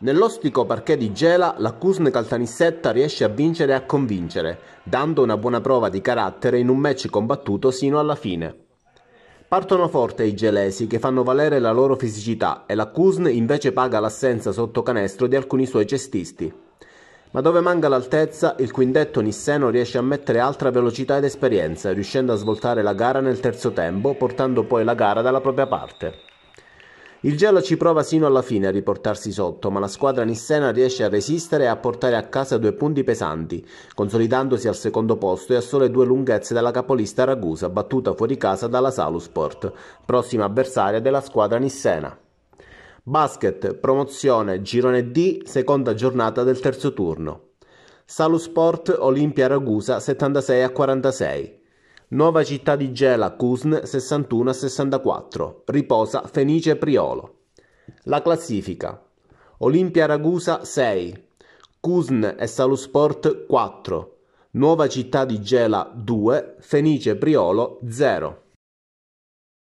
Nell'ostico parquet di Gela la Cusne Caltanissetta riesce a vincere e a convincere, dando una buona prova di carattere in un match combattuto sino alla fine. Partono forte i gelesi che fanno valere la loro fisicità e la Cusne invece paga l'assenza sotto canestro di alcuni suoi cestisti. Ma dove manca l'altezza, il quindetto nisseno riesce a mettere altra velocità ed esperienza, riuscendo a svoltare la gara nel terzo tempo, portando poi la gara dalla propria parte. Il gelo ci prova sino alla fine a riportarsi sotto, ma la squadra nissena riesce a resistere e a portare a casa due punti pesanti, consolidandosi al secondo posto e a sole due lunghezze dalla capolista Ragusa, battuta fuori casa dalla Salusport, prossima avversaria della squadra nissena. Basket, promozione, girone D, seconda giornata del terzo turno. Salusport Olimpia Ragusa 76 a 46. Nuova città di Gela Kuzn 61 64. Riposa Fenice Priolo. La classifica. Olimpia Ragusa 6. Kuzn e Salusport 4. Nuova città di Gela 2. Fenice Priolo 0.